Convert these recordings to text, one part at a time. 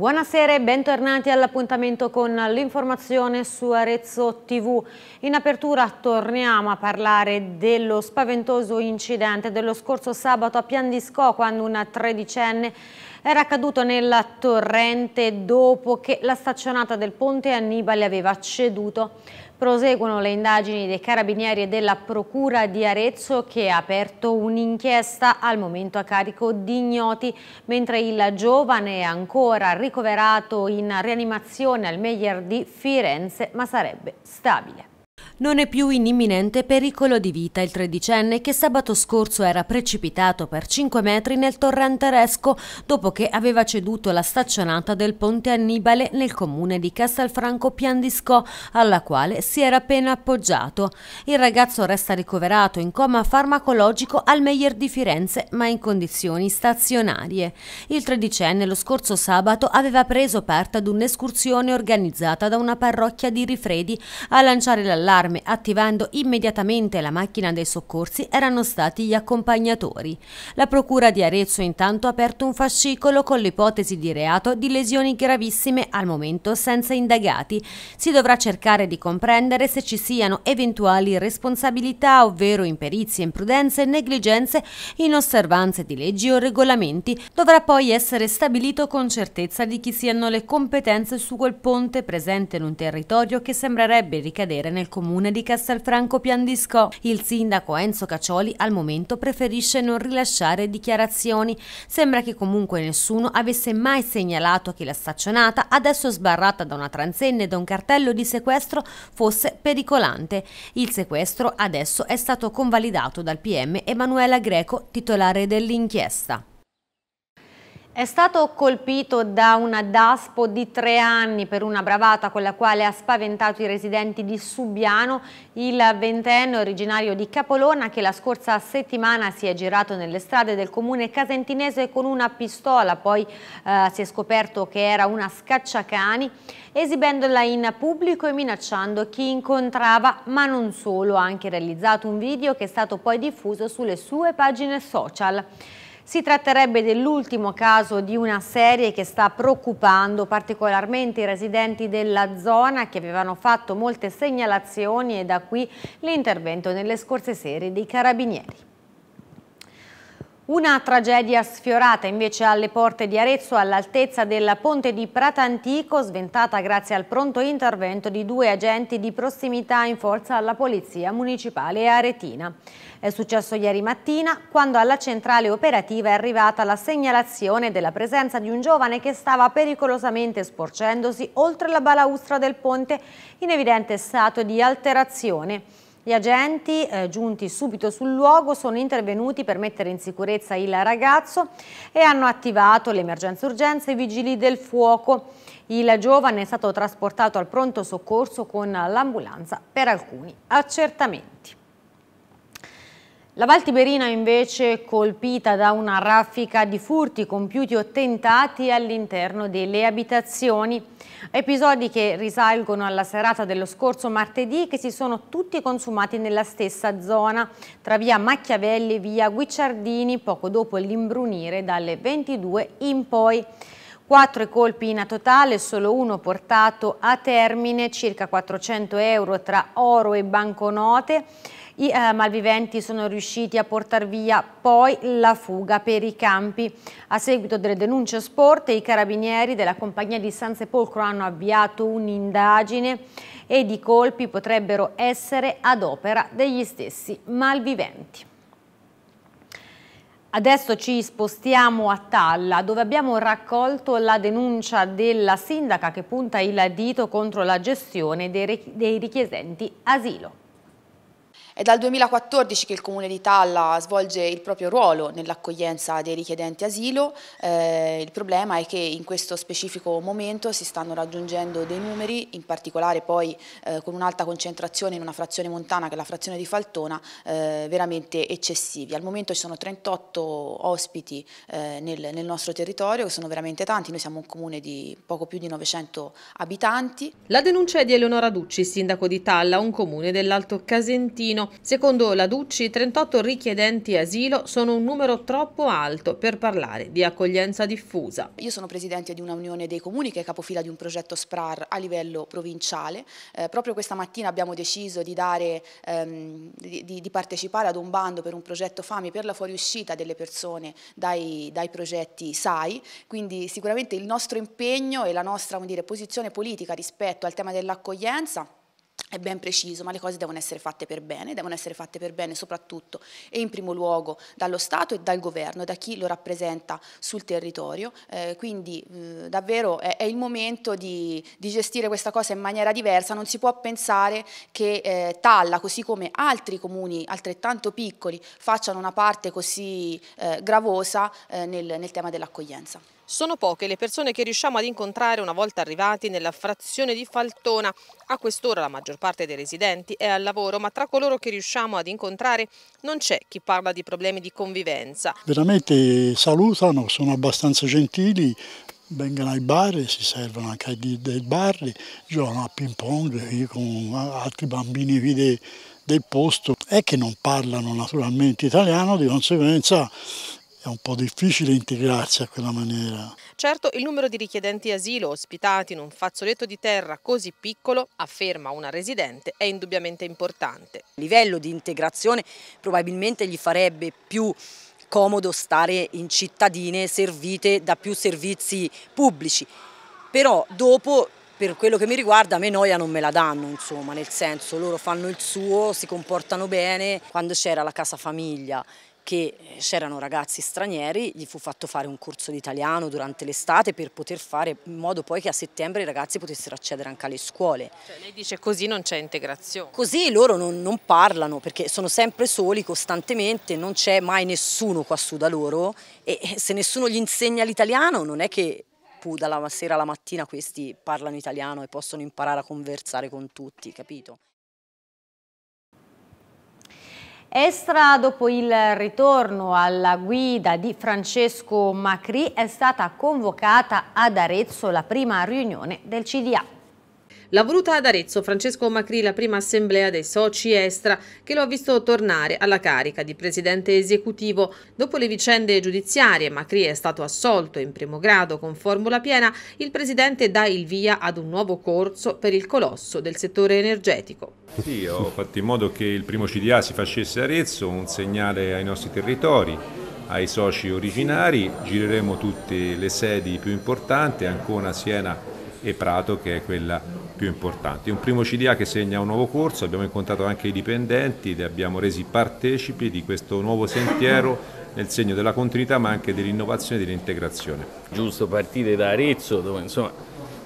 Buonasera e bentornati all'appuntamento con l'informazione su Arezzo TV. In apertura torniamo a parlare dello spaventoso incidente dello scorso sabato a Pian di Scò quando una tredicenne era caduto nella torrente dopo che la staccionata del ponte Annibale aveva ceduto. Proseguono le indagini dei carabinieri e della Procura di Arezzo che ha aperto un'inchiesta al momento a carico di ignoti, mentre il giovane è ancora ricoverato in rianimazione al Meyer di Firenze ma sarebbe stabile. Non è più in imminente pericolo di vita il tredicenne che sabato scorso era precipitato per 5 metri nel torrente Resco dopo che aveva ceduto la staccionata del ponte Annibale nel comune di Castelfranco Piandiscò alla quale si era appena appoggiato. Il ragazzo resta ricoverato in coma farmacologico al Meyer di Firenze, ma in condizioni stazionarie. Il tredicenne lo scorso sabato aveva preso parte ad un'escursione organizzata da una parrocchia di Rifredi a lanciare l'allarme allarme attivando immediatamente la macchina dei soccorsi erano stati gli accompagnatori. La procura di Arezzo intanto ha aperto un fascicolo con l'ipotesi di reato di lesioni gravissime al momento senza indagati. Si dovrà cercare di comprendere se ci siano eventuali responsabilità ovvero imperizie, imprudenze, negligenze, in inosservanze di leggi o regolamenti. Dovrà poi essere stabilito con certezza di chi siano le competenze su quel ponte presente in un territorio che sembrerebbe ricadere nel comune comune di Castelfranco Piandisco. Il sindaco Enzo Cacioli al momento preferisce non rilasciare dichiarazioni. Sembra che comunque nessuno avesse mai segnalato che la staccionata, adesso sbarrata da una transenne e da un cartello di sequestro, fosse pericolante. Il sequestro adesso è stato convalidato dal PM Emanuela Greco, titolare dell'inchiesta. È stato colpito da una daspo di tre anni per una bravata con la quale ha spaventato i residenti di Subiano il ventenne originario di Capolona che la scorsa settimana si è girato nelle strade del comune casentinese con una pistola, poi eh, si è scoperto che era una scacciacani, esibendola in pubblico e minacciando chi incontrava, ma non solo, ha anche realizzato un video che è stato poi diffuso sulle sue pagine social. Si tratterebbe dell'ultimo caso di una serie che sta preoccupando particolarmente i residenti della zona che avevano fatto molte segnalazioni e da qui l'intervento nelle scorse serie dei carabinieri. Una tragedia sfiorata invece alle porte di Arezzo all'altezza del ponte di Pratantico sventata grazie al pronto intervento di due agenti di prossimità in forza alla Polizia Municipale Aretina. È successo ieri mattina quando alla centrale operativa è arrivata la segnalazione della presenza di un giovane che stava pericolosamente sporcendosi oltre la balaustra del ponte in evidente stato di alterazione. Gli agenti, eh, giunti subito sul luogo, sono intervenuti per mettere in sicurezza il ragazzo e hanno attivato l'emergenza urgenza e i vigili del fuoco. Il giovane è stato trasportato al pronto soccorso con l'ambulanza per alcuni accertamenti. La Valtiberina invece colpita da una raffica di furti compiuti o tentati all'interno delle abitazioni. Episodi che risalgono alla serata dello scorso martedì che si sono tutti consumati nella stessa zona, tra via Machiavelli e via Guicciardini, poco dopo l'imbrunire dalle 22 in poi. Quattro colpi in totale, solo uno portato a termine, circa 400 euro tra oro e banconote i eh, malviventi sono riusciti a portare via poi la fuga per i campi. A seguito delle denunce a i carabinieri della compagnia di San Sepolcro hanno avviato un'indagine e i colpi potrebbero essere ad opera degli stessi malviventi. Adesso ci spostiamo a Talla dove abbiamo raccolto la denuncia della sindaca che punta il dito contro la gestione dei richiedenti asilo. È dal 2014 che il Comune di Talla svolge il proprio ruolo nell'accoglienza dei richiedenti asilo, eh, il problema è che in questo specifico momento si stanno raggiungendo dei numeri, in particolare poi eh, con un'alta concentrazione in una frazione montana che è la frazione di Faltona, eh, veramente eccessivi. Al momento ci sono 38 ospiti eh, nel, nel nostro territorio, che sono veramente tanti, noi siamo un comune di poco più di 900 abitanti. La denuncia è di Eleonora Ducci, sindaco di Talla, un comune dell'Alto Casentino. Secondo la Ducci, 38 richiedenti asilo sono un numero troppo alto per parlare di accoglienza diffusa. Io sono presidente di una unione dei comuni che è capofila di un progetto SPRAR a livello provinciale. Eh, proprio questa mattina abbiamo deciso di, dare, ehm, di, di, partecipare ad un bando per un progetto FAMI per la fuoriuscita delle persone dai, dai progetti SAI, quindi sicuramente il nostro impegno e la nostra dire, posizione politica rispetto al tema dell'accoglienza è ben preciso, ma le cose devono essere fatte per bene, devono essere fatte per bene soprattutto e in primo luogo dallo Stato e dal governo, da chi lo rappresenta sul territorio, eh, quindi mh, eh, davvero è, è, il momento di, di, gestire questa cosa in maniera diversa, non si può pensare che eh, Talla, così come altri comuni altrettanto piccoli, facciano una parte così eh, gravosa eh, nel, nel tema dell'accoglienza. Sono poche le persone che riusciamo ad incontrare una volta arrivati nella frazione di Faltona. A quest'ora la maggior parte dei residenti è al lavoro, ma tra coloro che riusciamo ad incontrare non c'è chi parla di problemi di convivenza. Veramente salutano, sono abbastanza gentili, vengono ai bar, si servono anche dei bar, giocano a ping pong, con altri bambini vide del posto e che non parlano naturalmente italiano, di conseguenza è un po' difficile integrarsi a quella maniera. Certo, il numero di richiedenti asilo ospitati in un fazzoletto di terra così piccolo, afferma una residente, è indubbiamente importante. Il livello di integrazione probabilmente gli farebbe più comodo stare in cittadine servite da più servizi pubblici, però dopo per quello che mi riguarda a me noia non me la danno insomma nel senso loro fanno il suo, si comportano bene quando c'era la casa famiglia che c'erano ragazzi stranieri, gli fu fatto fare un corso di italiano durante l'estate per poter fare in modo poi che a settembre i ragazzi potessero accedere anche alle scuole. Cioè, lei dice così non c'è integrazione. Così loro non, non parlano perché sono sempre soli costantemente, non c'è mai nessuno qua su da loro e eh, se nessuno gli insegna l'italiano non è che dalla sera alla mattina questi parlano italiano e possono imparare a conversare con tutti, capito? Estra dopo il ritorno alla guida di Francesco Macri è stata convocata ad Arezzo la prima riunione del CDA. L'ha voluta ad Arezzo Francesco Macri la prima assemblea dei soci Estra che lo ha visto tornare alla carica di presidente esecutivo. Dopo le vicende giudiziarie Macri è stato assolto in primo grado con formula piena, il presidente dà il via ad un nuovo corso per il colosso del settore energetico. Sì, ho fatto in modo che il primo CDA si facesse a Arezzo, un segnale ai nostri territori ai soci originari, gireremo tutte le sedi più importanti, Ancona, Siena e Prato che è quella più importanti. Un primo CDA che segna un nuovo corso, abbiamo incontrato anche i dipendenti, li abbiamo resi partecipi di questo nuovo sentiero nel segno della continuità ma anche dell'innovazione e dell'integrazione. Giusto partire da Arezzo dove insomma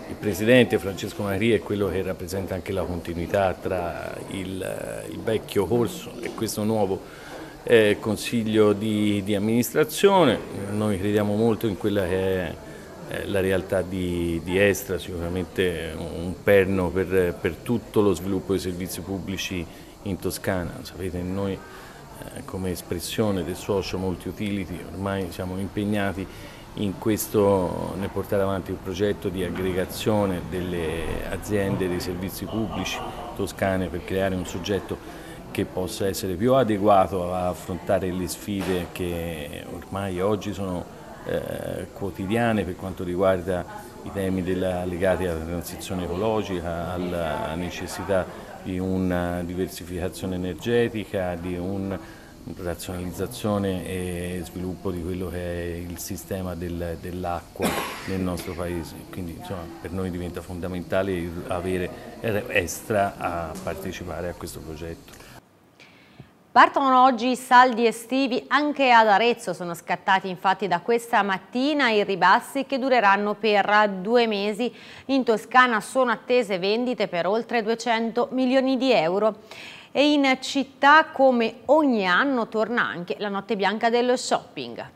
il presidente Francesco Maria è quello che rappresenta anche la continuità tra il, il vecchio corso e questo nuovo eh, consiglio di, di amministrazione. Noi crediamo molto in quella che è eh, la realtà di, di, Estra, sicuramente eh, un perno per, per, tutto lo sviluppo dei servizi pubblici in Toscana. Sapete, noi eh, come espressione del socio multi-utility ormai siamo impegnati in questo, nel portare avanti il progetto di aggregazione delle aziende dei servizi pubblici toscane per creare un soggetto che possa essere più adeguato a affrontare le sfide che ormai oggi sono eh, quotidiane per quanto riguarda i temi della, legati alla transizione ecologica, alla necessità di una diversificazione energetica, di un razionalizzazione e sviluppo di quello che è il sistema del, dell'acqua nel nostro paese. Quindi insomma, per noi diventa fondamentale avere Estra a partecipare a questo progetto. Partono oggi i saldi estivi anche ad Arezzo, sono scattati infatti da questa mattina i ribassi che dureranno per due mesi. In Toscana sono attese vendite per oltre 200 milioni di euro. E in città come ogni anno torna anche la notte bianca dello shopping.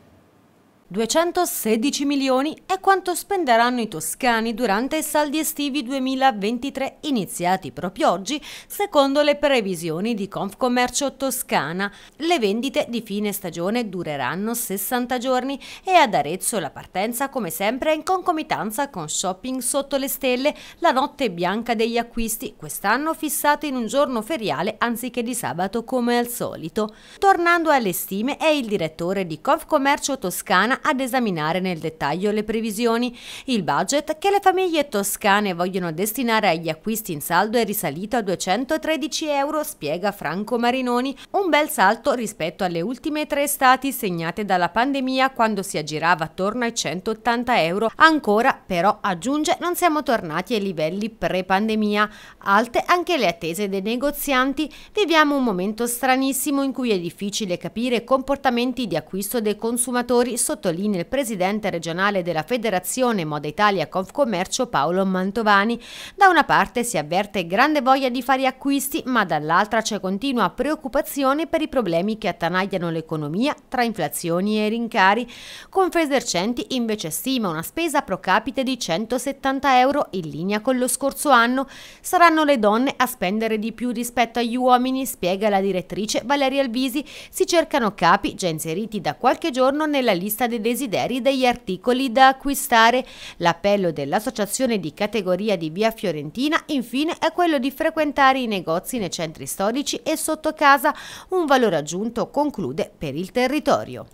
216 milioni è quanto spenderanno i toscani durante i saldi estivi 2023 iniziati proprio oggi, secondo le previsioni di Confcommercio Toscana. Le vendite di fine stagione dureranno 60 giorni e ad Arezzo la partenza, come sempre, è in concomitanza con Shopping sotto le stelle, la notte bianca degli acquisti, quest'anno fissata in un giorno feriale anziché di sabato come al solito. Tornando alle stime, è il direttore di Confcommercio Toscana ad esaminare nel dettaglio le previsioni. Il budget che le famiglie toscane vogliono destinare agli acquisti in saldo è risalito a 213 euro, spiega Franco Marinoni, un bel salto rispetto alle ultime tre estati segnate dalla pandemia quando si aggirava attorno ai 180 euro. Ancora, però, aggiunge, non siamo tornati ai livelli pre-pandemia. Alte anche le attese dei negozianti. Viviamo un momento stranissimo in cui è difficile capire comportamenti di acquisto dei consumatori sotto sottolinea il presidente regionale della Federazione Moda Italia Confcommercio Paolo Mantovani. Da una parte si avverte grande voglia di fare acquisti, ma dall'altra c'è continua preoccupazione per i problemi che attanagliano l'economia tra inflazioni e rincari. Confesercenti invece stima una spesa pro capite di 170 euro in linea con lo scorso anno. Saranno le donne a spendere di più rispetto agli uomini, spiega la direttrice Valeria Alvisi. Si cercano capi già inseriti da qualche giorno nella lista dei desideri degli articoli da acquistare. L'appello dell'associazione di categoria di Via Fiorentina infine è quello di frequentare i negozi nei centri storici e sotto casa, un valore aggiunto conclude per il territorio.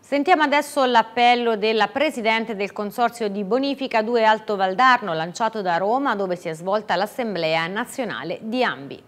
Sentiamo adesso l'appello della Presidente del Consorzio di Bonifica 2 Alto Valdarno lanciato da Roma dove si è svolta l'Assemblea Nazionale di Ambi.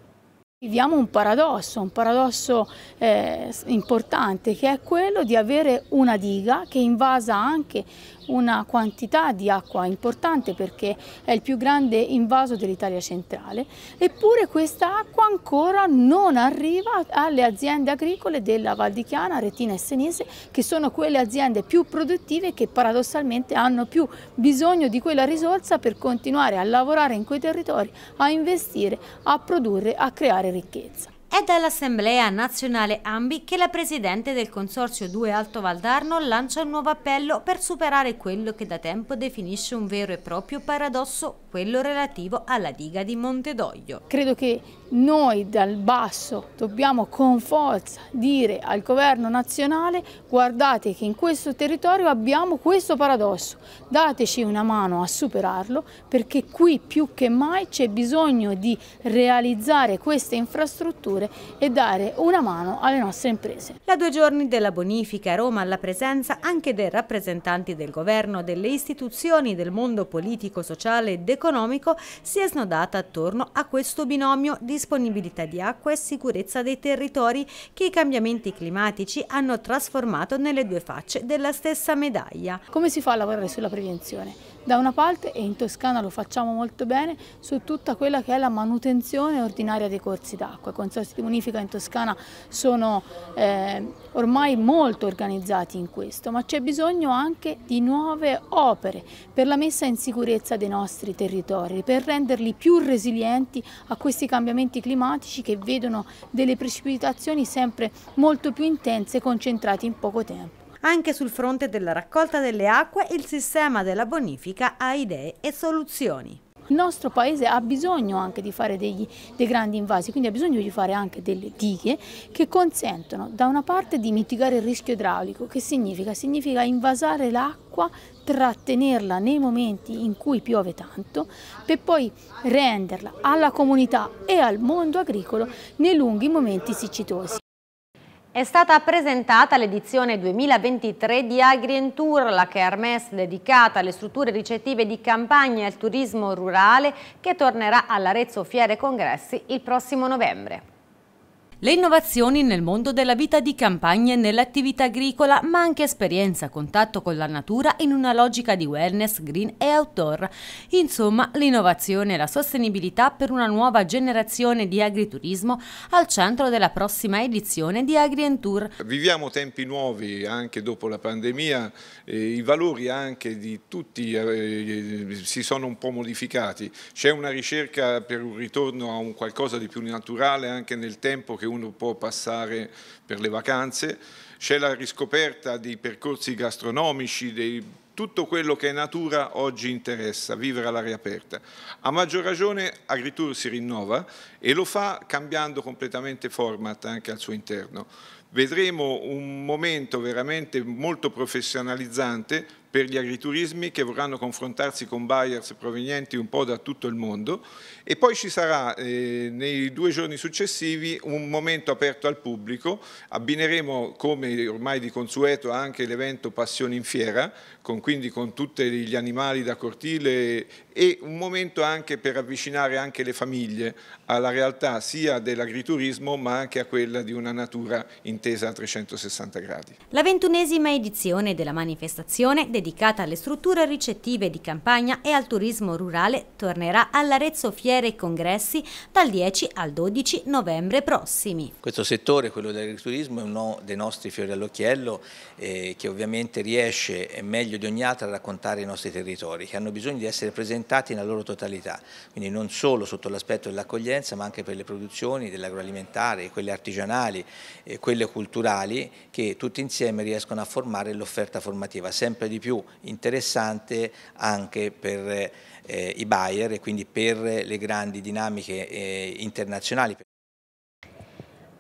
Viviamo un paradosso, un paradosso eh, importante che è quello di avere una diga che è invasa anche una quantità di acqua importante perché è il più grande invaso dell'Italia centrale, eppure questa acqua ancora non arriva alle aziende agricole della Val di Chiana, Retina e Senese, che sono quelle aziende più produttive che paradossalmente hanno più bisogno di quella risorsa per continuare a lavorare in quei territori, a investire, a produrre, a creare ricchezza. È dall'Assemblea Nazionale Ambi che la Presidente del Consorzio 2 Alto Valdarno lancia un nuovo appello per superare quello che da tempo definisce un vero e proprio paradosso, quello relativo alla diga di Montedoglio. Credo che noi dal basso dobbiamo con forza dire al governo nazionale guardate che in questo territorio abbiamo questo paradosso, dateci una mano a superarlo perché qui più che mai c'è bisogno di realizzare queste infrastrutture e dare una mano alle nostre imprese. Da due giorni della bonifica a Roma alla presenza anche dei rappresentanti del governo, delle istituzioni, del mondo politico, sociale ed economico si è snodata attorno a questo binomio di disponibilità di acqua e sicurezza dei territori che i cambiamenti climatici hanno trasformato nelle due facce della stessa medaglia. Come si fa a lavorare sulla prevenzione? da una parte e in Toscana lo facciamo molto bene su tutta quella che è la manutenzione ordinaria dei corsi d'acqua. I consorsi di bonifica in Toscana sono eh, ormai molto organizzati in questo, ma c'è bisogno anche di nuove opere per la messa in sicurezza dei nostri territori, per renderli più resilienti a questi cambiamenti climatici che vedono delle precipitazioni sempre molto più intense e concentrate in poco tempo. Anche sul fronte della raccolta delle acque il sistema della bonifica ha idee e soluzioni. Il nostro paese ha bisogno anche di fare degli, dei grandi invasi, quindi ha bisogno di fare anche delle dighe che consentono da una parte di mitigare il rischio idraulico, che significa? Significa invasare l'acqua, trattenerla nei momenti in cui piove tanto, per poi renderla alla comunità e al mondo agricolo nei lunghi momenti siccitosi. È stata presentata l'edizione 2023 di Agrientour, la kermesse dedicata alle strutture ricettive di campagna e al turismo rurale che tornerà all'Arezzo Fiere Congressi il prossimo novembre. Le innovazioni nel mondo della vita di campagna e nell'attività agricola, ma anche esperienza a contatto con la natura in una logica di wellness, green e outdoor. Insomma, l'innovazione e la sostenibilità per una nuova generazione di agriturismo al centro della prossima edizione di AgriEntour. Viviamo tempi nuovi anche dopo la pandemia, i valori anche di tutti eh, eh, si sono un po' modificati. C'è una ricerca per un ritorno a un qualcosa di più naturale anche nel tempo che che uno può passare per le vacanze, c'è la riscoperta dei percorsi gastronomici, dei tutto quello che è natura oggi interessa, vivere all'aria aperta. A maggior ragione Agritur si rinnova e lo fa cambiando completamente format anche al suo interno. Vedremo un momento veramente molto professionalizzante per gli agriturismi che vorranno confrontarsi con buyers provenienti un po' da tutto il mondo e poi ci sarà eh, nei due giorni successivi un momento aperto al pubblico, abbineremo come ormai di consueto anche l'evento Passioni in Fiera, con, quindi con tutti gli animali da cortile e un momento anche per avvicinare anche le famiglie alla realtà sia dell'agriturismo ma anche a quella di una natura intesa a 360 gradi. La ventunesima edizione della manifestazione dedicata dedicata alle strutture ricettive di campagna e al turismo rurale tornerà all'Arezzo Fiere e Congressi dal 10 al 12 novembre prossimi. Questo settore, quello dell'agriturismo, è uno dei nostri fiori all'occhiello eh, che ovviamente riesce meglio di ogni altra a raccontare i nostri territori che hanno bisogno di essere presentati nella loro totalità, quindi non solo sotto l'aspetto dell'accoglienza ma anche per le produzioni dell'agroalimentare, quelle artigianali, eh, quelle culturali che tutti insieme riescono a formare l'offerta formativa sempre di più più interessante anche per eh, i buyer e quindi per le grandi dinamiche eh, internazionali.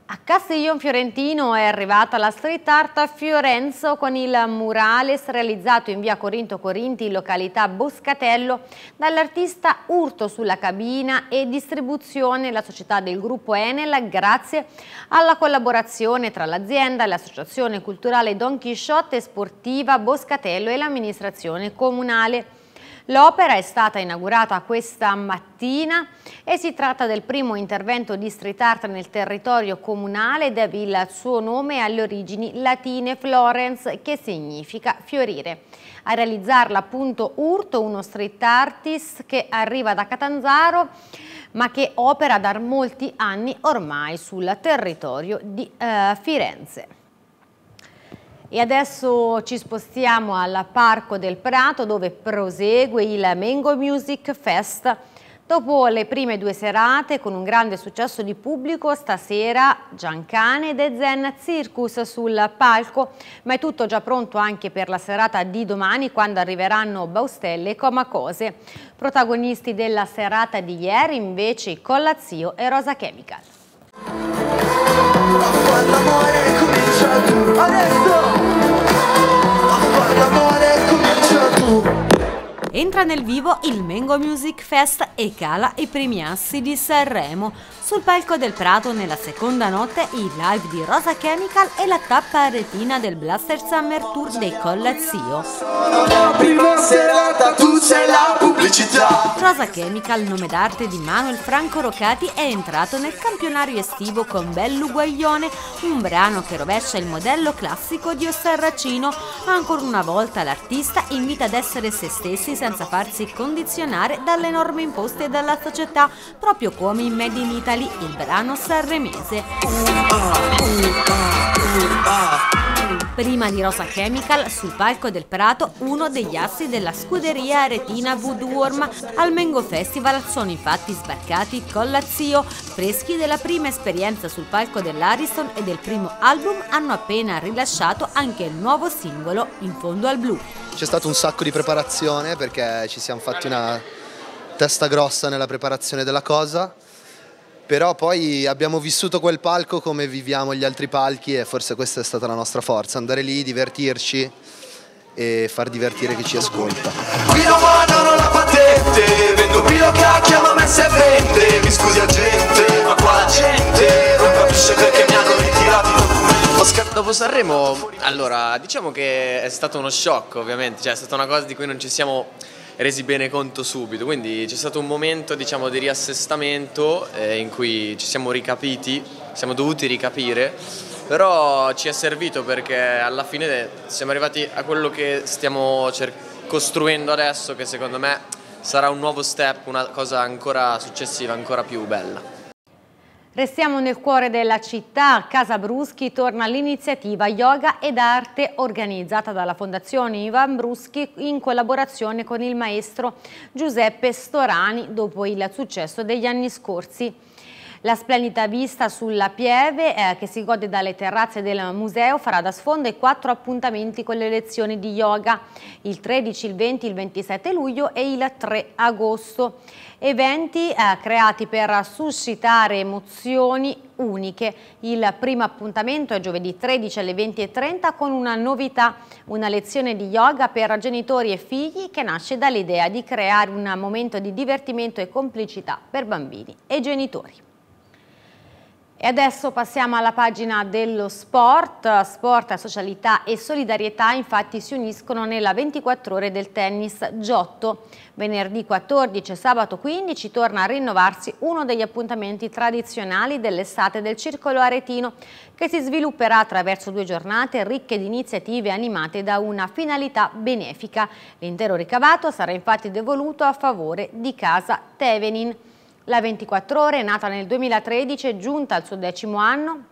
A Castiglione Fiorentino è arrivata la street art a Fiorenzo con il murales realizzato in via Corinto Corinti in località Boscatello dall'artista Urto sulla cabina e distribuzione la società del gruppo Enel grazie alla collaborazione tra l'azienda, l'associazione culturale Don Chisciotte sportiva Boscatello e l'amministrazione comunale. L'opera è stata inaugurata questa mattina e si tratta del primo intervento di street art nel territorio comunale ed il suo nome alle origini latine Florence che significa fiorire. A realizzarla appunto Urto, uno street artist che arriva da Catanzaro ma che opera da molti anni ormai sul territorio di uh, Firenze. E adesso ci spostiamo al Parco del Prato dove prosegue il Mango Music Fest. Dopo le prime due serate, con un grande successo di pubblico, stasera Giancane e The Zen Circus sul palco. Ma è tutto già pronto anche per la serata di domani, quando arriveranno Baustelle e Comacose. Protagonisti della serata di ieri, invece, Collazio e Rosa Chemical. Quando Oh, Entra nel vivo il Mengo Music Fest e cala i primi assi di Sanremo. Sul palco del Prato nella seconda notte i live di Rosa Chemical e la tappa a retina del Blaster Summer Tour dei Collazio. Sono la prima sera Rosa Chemical, nome d'arte di Manuel Franco Rocati, è entrato nel campionario estivo con Bell'Uguaglione, un brano che rovescia il modello classico di Osserracino. Ancora una volta l'artista invita ad essere se stessi senza farsi condizionare dalle norme imposte dalla società, proprio come in Made in Italy, il brano sanremese. Uh, uh, uh, Prima di Rosa Chemical, sul palco del Prato, uno degli assi della scuderia aretina Woodworm. al Mengo Festival sono infatti sbarcati con la zio, freschi della prima esperienza sul palco dell'Ariston e del primo album hanno appena rilasciato anche il nuovo singolo In fondo al blu. C'è stato un sacco di preparazione perché ci siamo fatti una testa grossa nella preparazione della cosa però poi abbiamo vissuto quel palco come viviamo gli altri palchi e forse questa è stata la nostra forza, andare lì, divertirci e far divertire chi ci ascolta. Qui non guardano la patente, vendo pilo chiacchia ma messa e vende, mi scusi a gente, ma qua la gente non capisce perché mi hanno ritirato Oscar, dopo Sanremo, allora, diciamo che è stato uno shock ovviamente, cioè è stata una cosa di cui non ci siamo resi bene conto subito, quindi c'è stato un momento diciamo, di riassestamento eh, in cui ci siamo ricapiti, siamo dovuti ricapire, però ci è servito perché alla fine siamo arrivati a quello che stiamo costruendo adesso che secondo me sarà un nuovo step, una cosa ancora successiva, ancora più bella. Restiamo nel cuore della città, Casa Bruschi torna l'iniziativa Yoga ed Arte organizzata dalla Fondazione Ivan Bruschi in collaborazione con il maestro Giuseppe Storani dopo il successo degli anni scorsi. La splendida vista sulla Pieve eh, che si gode dalle terrazze del museo farà da sfondo i quattro appuntamenti con le lezioni di yoga il 13, il 20, il 27 luglio e il 3 agosto. Eventi eh, creati per suscitare emozioni uniche. Il primo appuntamento è giovedì 13 alle 20.30 con una novità, una lezione di yoga per genitori e figli che nasce dall'idea di creare un momento di divertimento e complicità per bambini e genitori. E adesso passiamo alla pagina dello sport. Sport, socialità e solidarietà infatti si uniscono nella 24 ore del tennis Giotto. Venerdì 14 e sabato 15 torna a rinnovarsi uno degli appuntamenti tradizionali dell'estate del Circolo Aretino che si svilupperà attraverso due giornate ricche di iniziative animate da una finalità benefica. L'intero ricavato sarà infatti devoluto a favore di Casa Tevenin. La 24 ore, nata nel 2013 e giunta al suo decimo anno,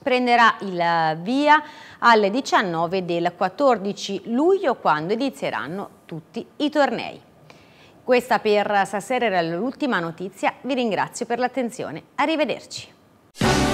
prenderà il eh, via alle 19 del 14 luglio quando inizieranno tutti i tornei. Questa per stasera era l'ultima notizia, vi ringrazio per l'attenzione, arrivederci.